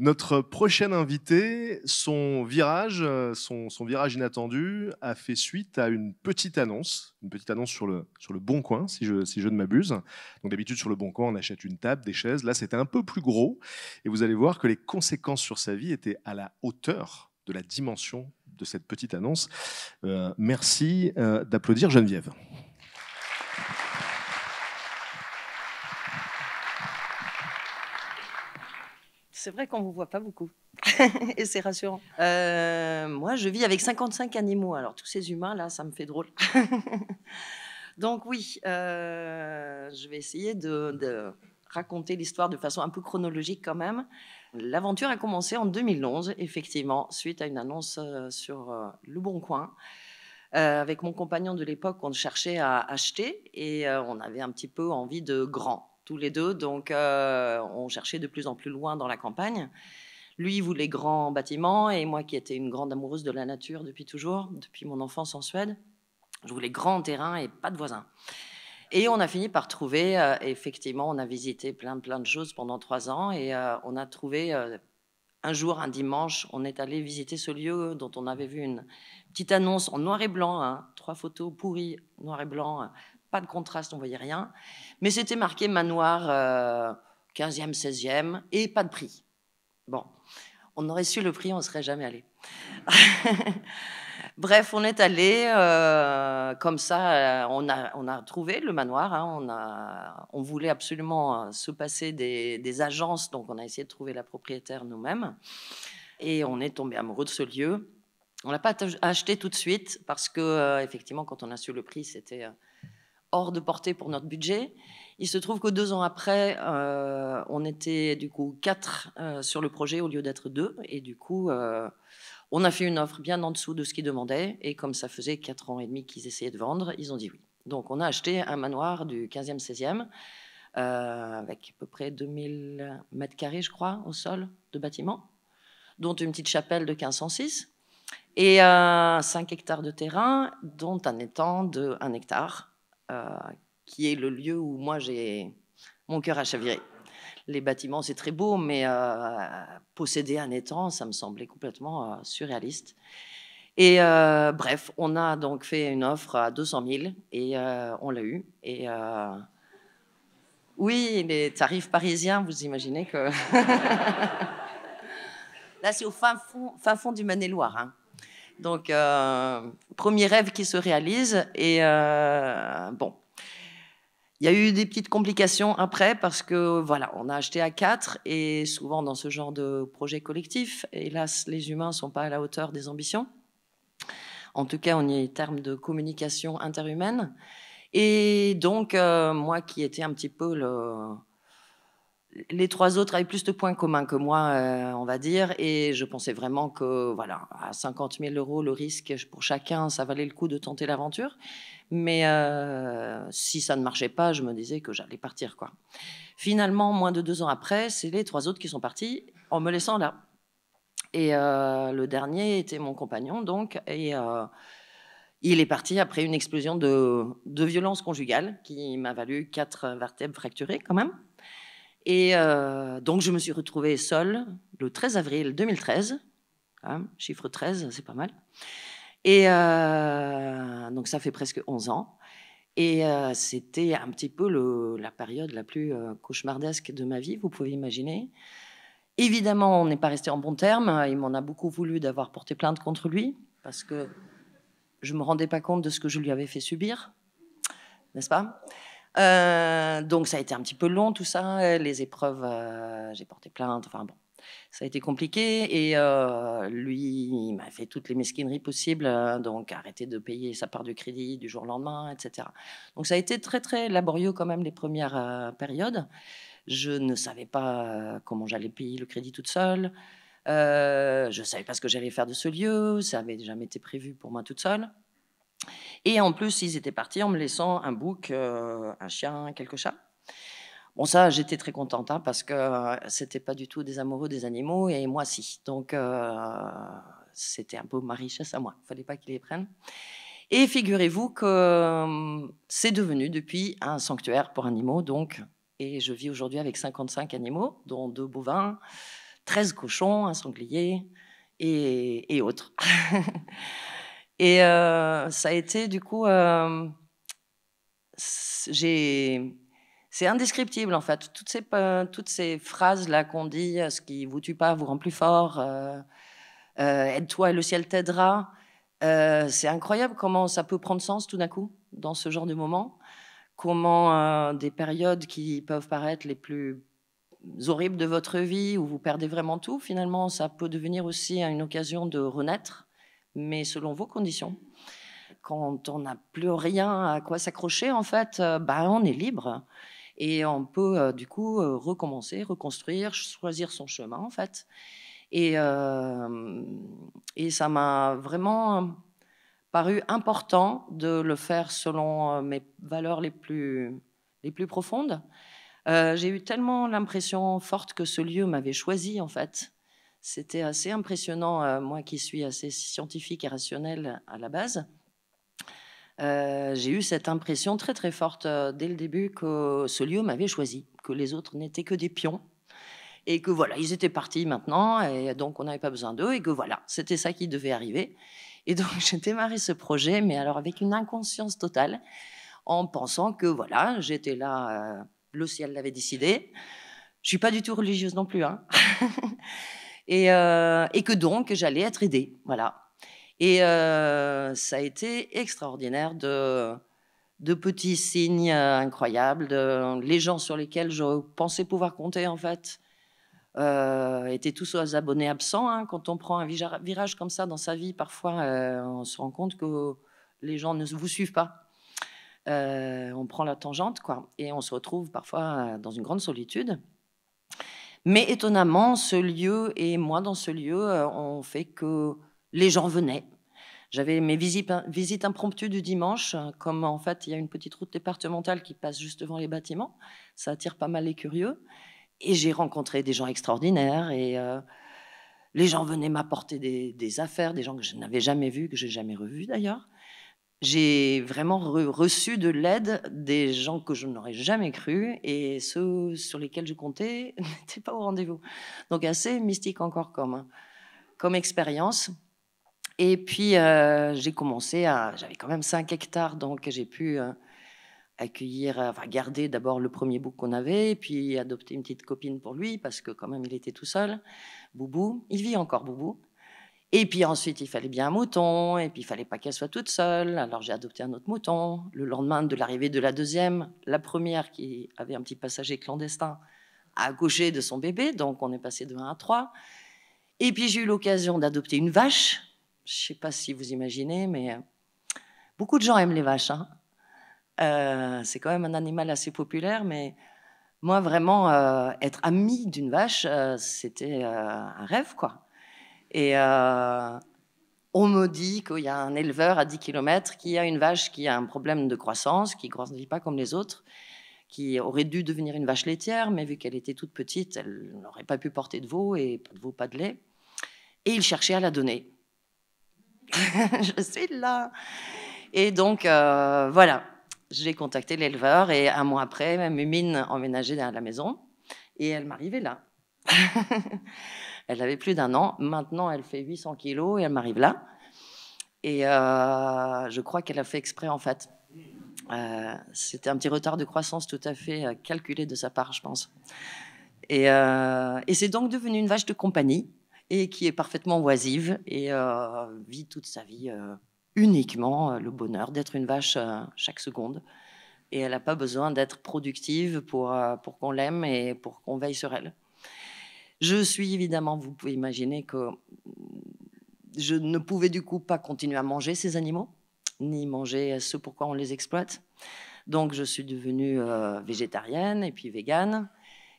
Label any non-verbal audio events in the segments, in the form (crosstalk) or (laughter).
Notre prochaine invitée, son virage, euh, son, virage inattendu, a fait suite à une petite annonce, une petite annonce sur le, sur le Bon Coin, si je, si je ne m'abuse. Donc d'habitude sur le Bon Coin, on achète une table, des chaises. Là, c'était un peu plus gros, et vous allez voir que les conséquences sur sa vie étaient à la hauteur de la dimension de cette petite annonce. Euh, merci euh, d'applaudir Geneviève. c'est vrai qu'on ne vous voit pas beaucoup. (laughs) et c'est rassurant. Euh, moi, je vis avec 55 animaux. Alors, tous ces humains, là, ça me fait drôle. (laughs) Donc, oui, euh, je vais essayer de, raconter l'histoire de façon un peu chronologique quand même. L'aventure a commencé en 2011, effectivement, suite à une annonce euh, sur Le Bon Coin. avec mon compagnon de l'époque, on cherchait à acheter et on avait un petit peu envie de grand tous les deux, donc euh, on cherchait de plus en plus loin dans la campagne. Lui voulait grands bâtiments et moi qui étais une grande amoureuse de la nature depuis toujours, depuis mon enfance en Suède, je voulais grand terrain et pas de voisins. Et on a fini par trouver, euh, effectivement, on a visité plein plein de choses pendant trois ans et euh, on a trouvé un jour, un dimanche, on est allé visiter ce lieu dont on avait vu une petite annonce en noir et blanc, hein, trois photos pourries, noir et blanc, pas de contraste, on voyait rien. Mais c'était marqué manoir 15e, euh, 16e, et pas de prix. Bon, on aurait su le prix, on ne serait jamais allé. (laughs) Bref, on est allé euh, comme ça, euh, on, a, on a trouvé le manoir. Hein, on, a, on voulait absolument se passer des, agences, donc on a essayé de trouver la propriétaire nous-mêmes. Et on est tombé amoureux de ce lieu. On l'a pas acheté tout de suite parce que effectivement, quand on a su le prix, c'était hors de portée pour notre budget. Il se trouve que deux ans après, euh, on était du coup quatre euh, sur le projet au lieu d'être deux. Et du coup, euh, on a fait une offre bien en dessous de ce qu'ils demandaient. Et comme ça faisait quatre ans et demi qu'ils essayaient de vendre, ils ont dit oui. Donc on a acheté un manoir du 15e, 16e, avec à peu près 2000 mètres carrés, je crois, au sol de bâtiment, dont une petite chapelle de 1506 et 5 hectares de terrain, dont un étang de 1 hectare euh, qui est le lieu où moi j'ai mon cœur à chavirer. Les bâtiments, c'est très beau, mais euh, posséder un étang, ça me semblait complètement euh, surréaliste. Et bref, on a donc fait une offre à 200 000 et on l'a eu. Et oui, les tarifs parisiens, vous imaginez que. (laughs) Là, c'est au fin fond, du Maine-et-Loire. Hein. Donc, euh, premier rêve qui se réalise. Et euh, bon, il y a eu des petites complications après parce que, voilà, on a acheté à quatre et souvent dans ce genre de projet collectif, hélas, les humains ne sont pas à la hauteur des ambitions. En tout cas, on est en termes de communication interhumaine. Et donc, euh, moi qui étais un petit peu le les trois autres avaient plus de points communs que moi, euh, on va dire, et je pensais vraiment que, voilà, à 50 000 euros, le risque pour chacun, ça valait le coup de tenter l'aventure. Mais euh, si ça ne marchait pas, je me disais que j'allais partir, quoi. Finalement, moins de deux ans après, c'est les trois autres qui sont partis en me laissant là. Et euh, le dernier était mon compagnon, donc, et il est parti après une explosion de, de violence conjugale qui m'a valu quatre vertèbres fracturées, quand même. Et euh, donc, je me suis retrouvée seule le 13 avril 2013. Hein, chiffre 13, c'est pas mal. Et euh, donc, ça fait presque 11 ans. Et euh, c'était un petit peu la période la plus cauchemardesque de ma vie, vous pouvez imaginer. Évidemment, on n'est pas resté en bon terme. Il m'en a beaucoup voulu d'avoir porté plainte contre lui, parce que je ne me rendais pas compte de ce que je lui avais fait subir, n'est-ce pas euh, donc ça a été un petit peu long tout ça, hein, les épreuves, euh, j'ai porté plainte, enfin bon, ça a été compliqué et euh, lui, il m'a fait toutes les mesquineries possibles, hein, donc arrêter de payer sa part du crédit du jour au lendemain, etc. Donc ça a été très très laborieux quand même les premières périodes. Je ne savais pas comment j'allais payer le crédit toute seule. je ne savais pas ce que j'allais faire de ce lieu, ça n'avait jamais été prévu pour moi toute seule. Et en plus, ils étaient partis en me laissant un bouc, euh, un chien, quelques chats. Bon, ça, j'étais très contente hein, parce que euh, c'était pas du tout des amoureux des animaux et moi, si. Donc, euh, c'était un peu ma richesse à moi. Il fallait pas qu'ils les prennent. Et figurez-vous que c'est devenu depuis un sanctuaire pour animaux, donc, et je vis aujourd'hui avec 55 animaux, dont deux bovins, 13 cochons, un sanglier et, et autres. (laughs) Et euh, ça a été du coup, euh, c'est indescriptible en fait. Toutes ces, toutes ces phrases là qu'on dit, euh, ce qui vous tue pas vous rend plus fort, aide-toi et le ciel t'aidera. c'est incroyable comment ça peut prendre sens tout d'un coup dans ce genre de moment. Comment des périodes qui peuvent paraître les plus horribles de votre vie, où vous perdez vraiment tout, finalement, ça peut devenir aussi une occasion de renaître mais selon vos conditions. Quand on n'a plus rien à quoi s'accrocher, en fait, euh, ben, on est libre. Et on peut, euh, du coup, euh, recommencer, reconstruire, choisir son chemin, en fait. Et, ça m'a vraiment paru important de le faire selon mes valeurs les plus, profondes. j'ai eu tellement l'impression forte que ce lieu m'avait choisi, en fait, c'était assez impressionnant, euh, moi qui suis assez scientifique et rationnelle à la base. Euh, j'ai eu cette impression très très forte euh, dès le début que ce lieu m'avait choisi, que les autres n'étaient que des pions et que voilà, ils étaient partis maintenant et donc on n'avait pas besoin d'eux et que voilà, c'était ça qui devait arriver. Et donc (laughs) j'ai démarré ce projet, mais alors avec une inconscience totale, en pensant que voilà, j'étais là, le ciel l'avait décidé. Je suis pas du tout religieuse non plus. Hein. (laughs) Euh, et, que donc j'allais être aidée. Voilà. Et euh, ça a été extraordinaire de, petits signes euh, incroyables, les gens sur lesquels je pensais pouvoir compter en fait. étaient tous aux abonnés absents. Hein. Quand on prend un virage comme ça dans sa vie, parfois on se rend compte que les gens ne vous suivent pas. on prend la tangente, quoi, et on se retrouve parfois dans une grande solitude. Mais étonnamment, ce lieu et moi dans ce lieu euh, ont fait que les gens venaient. J'avais mes hein, visites, impromptues du dimanche, comme en fait il y a une petite route départementale qui passe juste devant les bâtiments, ça attire pas mal les curieux. Et j'ai rencontré des gens extraordinaires et euh, les gens venaient m'apporter des, affaires, des gens que je n'avais jamais vus, que je n'ai jamais revus d'ailleurs j'ai vraiment reçu de l'aide des gens que je n'aurais jamais cru et ceux sur lesquels je comptais (laughs) n'étaient pas au rendez-vous. Donc assez mystique encore comme, comme expérience. Et puis euh, j'ai commencé à... J'avais quand même 5 hectares, donc j'ai pu euh, accueillir, enfin garder d'abord le premier bouc qu'on avait, et puis adopter une petite copine pour lui, parce que quand même il était tout seul, Boubou. Il vit encore Boubou. Et puis ensuite, il fallait bien un mouton, et puis il fallait pas qu'elle soit toute seule. Alors j'ai adopté un autre mouton. Le lendemain de l'arrivée de la deuxième, la première qui avait un petit passager clandestin a accouché de son bébé, donc on est passé de 1 à 3. Et puis j'ai eu l'occasion d'adopter une vache. Je sais pas si vous imaginez, mais euh, beaucoup de gens aiment les vaches. Hein. Euh, c'est quand même un animal assez populaire, mais moi vraiment, euh, être ami d'une vache, c'était un rêve, quoi. Et euh, on me dit qu'il y a un éleveur à 10 km qui a une vache qui a un problème de croissance, qui ne grandit pas comme les autres, qui aurait dû devenir une vache laitière, mais vu qu'elle était toute petite, elle n'aurait pas pu porter de veau, et pas de veau, pas de lait. Et il cherchait à la donner. (laughs) Je suis là. Et donc, euh, voilà, j'ai contacté l'éleveur, et un mois après, Mumine emménageait à la maison, et elle m'arrivait là. (laughs) Elle avait plus d'un an. Maintenant, elle fait 800 kilos et elle m'arrive là. Et euh, je crois qu'elle a fait exprès, en fait. Euh, c'était un petit retard de croissance tout à fait euh, calculé de sa part, je pense. Et, c'est donc devenu une vache de compagnie et qui est parfaitement oisive et vit toute sa vie uniquement le bonheur d'être une vache chaque seconde et elle n'a pas besoin d'être productive pour qu'on l'aime et pour qu'on veille sur elle. Je suis évidemment, vous pouvez imaginer que mm, je ne pouvais du coup pas continuer à manger ces animaux, ni manger euh, ce pourquoi on les exploite. Donc je suis devenue euh, végétarienne et puis végane.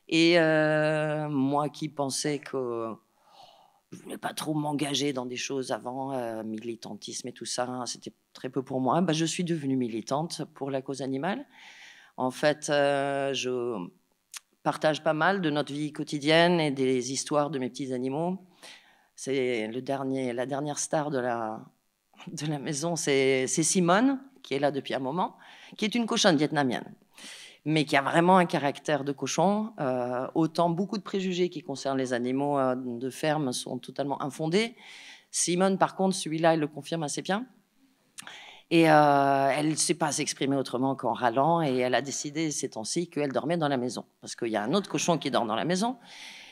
Et euh, moi qui pensais que je voulais pas trop m'engager dans des choses avant, militantisme et tout ça, hein, c'était très peu pour moi, bah, je suis devenue militante pour la cause animale. En fait, je partage pas mal de notre vie quotidienne et des histoires de mes petits animaux. C'est le dernier, la dernière star de la, de la maison, c'est Simone, qui est là depuis un moment, qui est une cochonne vietnamienne, mais qui a vraiment un caractère de cochon. Euh, autant beaucoup de préjugés qui concernent les animaux euh, de ferme sont totalement infondés. Simone, par contre, celui-là, il le confirme assez bien. Et euh, elle ne sait pas s'exprimer autrement qu'en râlant. Et elle a décidé ces temps-ci qu'elle dormait dans la maison. Parce qu'il y a un autre cochon qui dort dans la maison.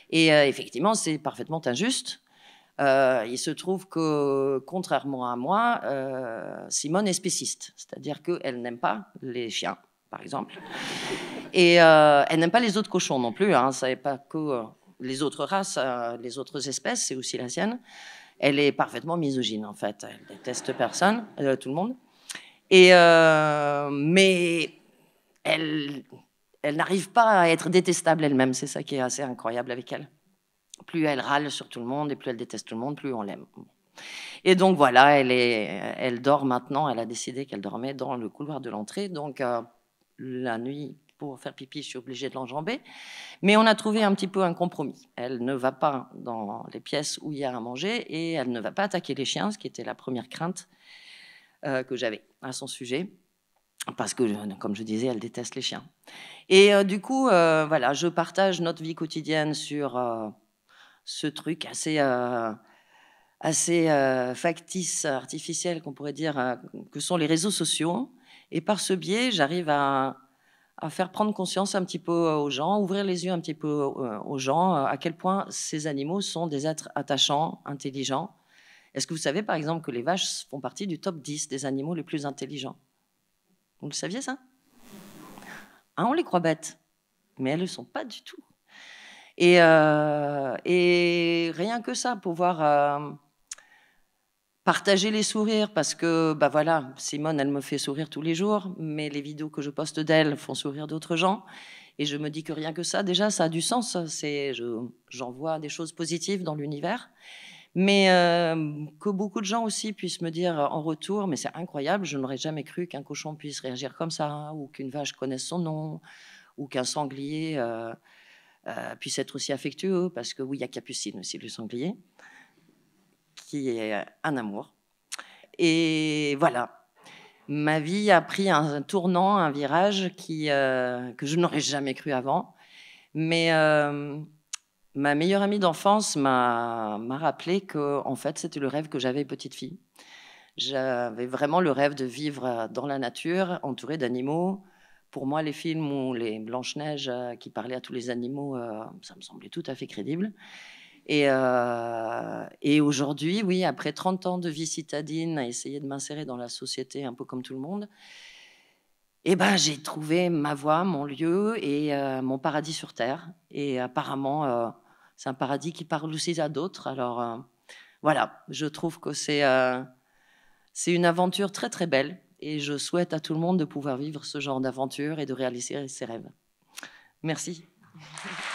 Et euh, effectivement, c'est parfaitement injuste. Euh, il se trouve que, contrairement à moi, Simone est spéciste. C'est-à-dire qu'elle n'aime pas les chiens, par exemple. Et elle n'aime pas les autres cochons non plus. Hein. Ça n'est pas que les autres races, les autres espèces, c'est aussi la sienne elle est parfaitement misogyne en fait. Elle déteste personne, tout le monde. Et, euh, mais elle, elle n'arrive pas à être détestable elle-même. C'est ça qui est assez incroyable avec elle. Plus elle râle sur tout le monde et plus elle déteste tout le monde, plus on l'aime. Et donc voilà, elle, dort maintenant. Elle a décidé qu'elle dormait dans le couloir de l'entrée. Donc euh, la nuit, pour faire pipi, je suis obligée de l'enjamber. Mais on a trouvé un petit peu un compromis. Elle ne va pas dans les pièces où il y a à manger et elle ne va pas attaquer les chiens, ce qui était la première crainte euh, que j'avais à son sujet. Parce que, comme je disais, elle déteste les chiens. Et euh, du coup, euh, voilà, je partage notre vie quotidienne sur ce truc assez, assez factice, artificiel, qu'on pourrait dire, que sont les réseaux sociaux. Et par ce biais, j'arrive à, à faire prendre conscience un petit peu aux gens, ouvrir les yeux un petit peu aux gens, à quel point ces animaux sont des êtres attachants, intelligents, est-ce que vous savez, par exemple, que les vaches font partie du top 10 des animaux les plus intelligents Vous le saviez, ça hein, On les croit bêtes, mais elles ne le sont pas du tout. Et, euh, rien que ça, pouvoir euh, partager les sourires, parce que, bah voilà, Simone, elle me fait sourire tous les jours, mais les vidéos que je poste d'elle font sourire d'autres gens. Et je me dis que rien que ça, déjà, ça a du sens. C'est, j'en vois des choses positives dans l'univers mais euh, que beaucoup de gens aussi puissent me dire en retour, mais c'est incroyable, je n'aurais jamais cru qu'un cochon puisse réagir comme ça, hein, ou qu'une vache connaisse son nom, ou qu'un sanglier euh, euh, puisse être aussi affectueux, parce que oui, il y a Capucine aussi, le sanglier, qui est un amour. Et voilà, ma vie a pris un, tournant, un virage qui, que je n'aurais jamais cru avant, mais ma meilleure amie d'enfance m'a rappelé que, en fait, c'était le rêve que j'avais petite fille. J'avais vraiment le rêve de vivre euh, dans la nature, entourée d'animaux. Pour moi, les films où les blanches neiges euh, qui parlaient à tous les animaux, euh, ça me semblait tout à fait crédible. Et, aujourd'hui, oui, après 30 ans de vie citadine, à essayer de m'insérer dans la société un peu comme tout le monde, eh ben, j'ai trouvé ma voie, mon lieu et mon paradis sur Terre. Et apparemment, c'est un paradis qui parle aussi à d'autres. Alors euh, voilà, je trouve que c'est euh, c'est une aventure très très belle et je souhaite à tout le monde de pouvoir vivre ce genre d'aventure et de réaliser ses rêves. Merci. (laughs)